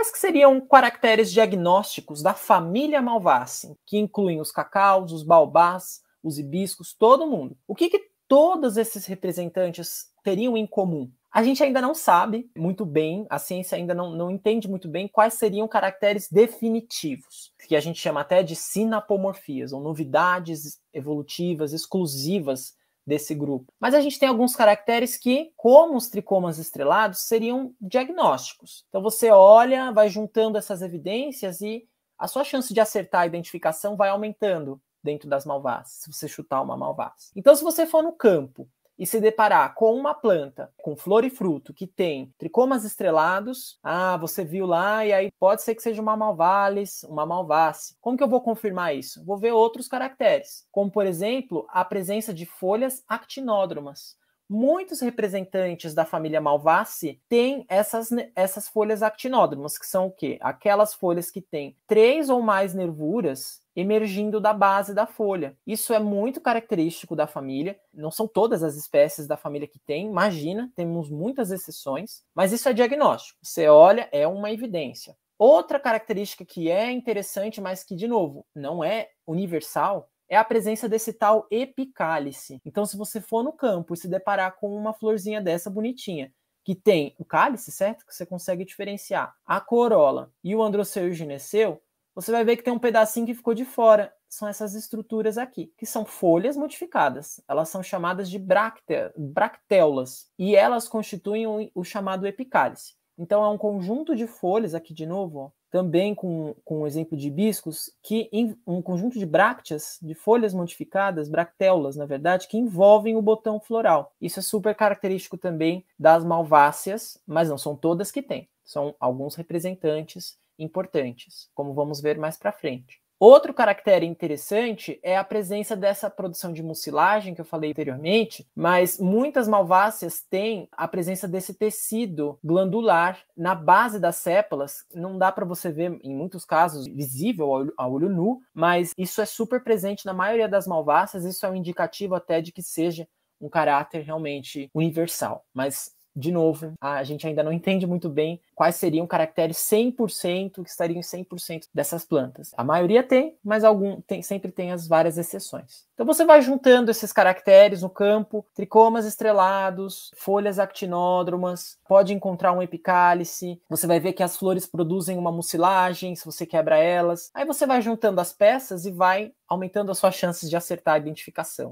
Quais que seriam caracteres diagnósticos da família malvace, que incluem os cacaus, os baobás, os hibiscos, todo mundo? O que, que todos esses representantes teriam em comum? A gente ainda não sabe muito bem, a ciência ainda não, não entende muito bem quais seriam caracteres definitivos, que a gente chama até de sinapomorfias, ou novidades evolutivas exclusivas desse grupo. Mas a gente tem alguns caracteres que, como os tricomas estrelados, seriam diagnósticos. Então você olha, vai juntando essas evidências e a sua chance de acertar a identificação vai aumentando dentro das malvas. se você chutar uma malvase. Então, se você for no campo e se deparar com uma planta com flor e fruto que tem tricomas estrelados, ah, você viu lá e aí pode ser que seja uma malvales, uma malvace. Como que eu vou confirmar isso? Vou ver outros caracteres, como por exemplo, a presença de folhas actinódromas muitos representantes da família Malvace têm essas, essas folhas actinódromas, que são o quê? Aquelas folhas que têm três ou mais nervuras emergindo da base da folha. Isso é muito característico da família. Não são todas as espécies da família que tem, imagina, temos muitas exceções, mas isso é diagnóstico. Você olha, é uma evidência. Outra característica que é interessante, mas que, de novo, não é universal, é a presença desse tal epicálice. Então, se você for no campo e se deparar com uma florzinha dessa bonitinha, que tem o cálice, certo? Que você consegue diferenciar a corola e o androceu gineceu, você vai ver que tem um pedacinho que ficou de fora. São essas estruturas aqui, que são folhas modificadas. Elas são chamadas de bracte bractéolas e elas constituem o chamado epicálice. Então, é um conjunto de folhas, aqui de novo, ó, também com, com o exemplo de hibiscos, que em, um conjunto de brácteas, de folhas modificadas, bractéulas na verdade, que envolvem o botão floral. Isso é super característico também das malváceas, mas não são todas que têm, são alguns representantes importantes, como vamos ver mais para frente. Outro caractere interessante é a presença dessa produção de mucilagem que eu falei anteriormente, mas muitas malváceas têm a presença desse tecido glandular na base das sépalas. Não dá para você ver, em muitos casos, visível ao, olho nu, mas isso é super presente na maioria das malváceas. Isso é um indicativo até de que seja um caráter realmente universal. Mas de novo, a gente ainda não entende muito bem quais seriam caracteres 100% que estariam em 100% dessas plantas. A maioria tem, mas algum tem, sempre tem as várias exceções. Então você vai juntando esses caracteres no campo, tricomas estrelados, folhas actinódromas, pode encontrar um epicálice, você vai ver que as flores produzem uma mucilagem se você quebra elas. Aí você vai juntando as peças e vai aumentando as suas chances de acertar a identificação.